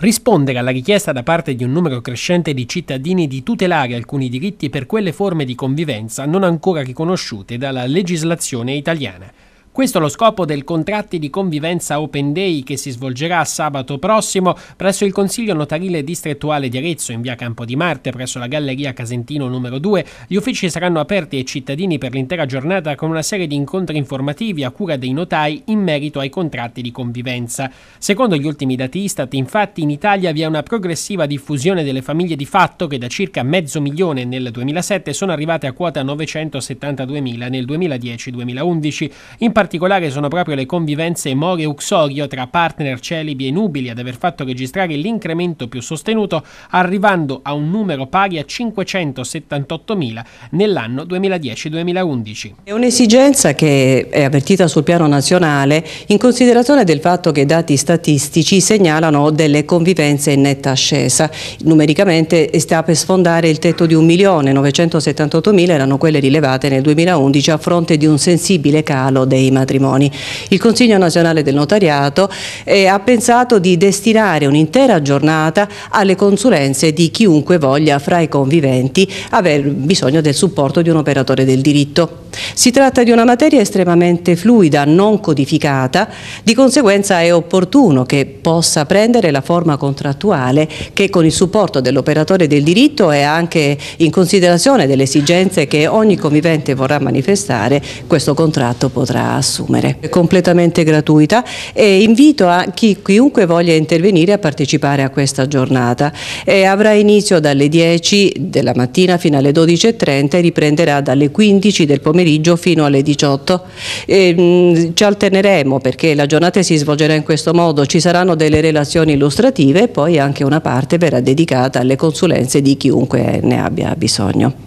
risponde alla richiesta da parte di un numero crescente di cittadini di tutelare alcuni diritti per quelle forme di convivenza non ancora riconosciute dalla legislazione italiana. Questo è lo scopo del contratti di convivenza Open Day che si svolgerà sabato prossimo presso il Consiglio Notarile Distrettuale di Arezzo in via Campo di Marte presso la Galleria Casentino numero 2. Gli uffici saranno aperti ai cittadini per l'intera giornata con una serie di incontri informativi a cura dei notai in merito ai contratti di convivenza. Secondo gli ultimi dati Istat, infatti, in Italia vi è una progressiva diffusione delle famiglie di fatto che da circa mezzo milione nel 2007 sono arrivate a quota 972.000 nel 2010-2011. In particolare particolare sono proprio le convivenze more-uxorio tra partner celibi e nubili ad aver fatto registrare l'incremento più sostenuto, arrivando a un numero pari a 578.000 nell'anno 2010-2011. È un'esigenza che è avvertita sul piano nazionale in considerazione del fatto che dati statistici segnalano delle convivenze in netta ascesa. Numericamente sta per sfondare il tetto di 1.978.000 erano quelle rilevate nel 2011 a fronte di un sensibile calo dei matrimoni. Il Consiglio nazionale del notariato eh, ha pensato di destinare un'intera giornata alle consulenze di chiunque voglia fra i conviventi aver bisogno del supporto di un operatore del diritto. Si tratta di una materia estremamente fluida, non codificata, di conseguenza è opportuno che possa prendere la forma contrattuale che con il supporto dell'operatore del diritto e anche in considerazione delle esigenze che ogni convivente vorrà manifestare, questo contratto potrà assumere. È completamente gratuita e invito a chi, chiunque voglia intervenire a partecipare a questa giornata. E avrà inizio dalle 10 della mattina fino alle 12.30 e riprenderà dalle 15 del pomeriggio pomeriggio fino alle 18. E, mh, ci alterneremo perché la giornata si svolgerà in questo modo, ci saranno delle relazioni illustrative e poi anche una parte verrà dedicata alle consulenze di chiunque ne abbia bisogno.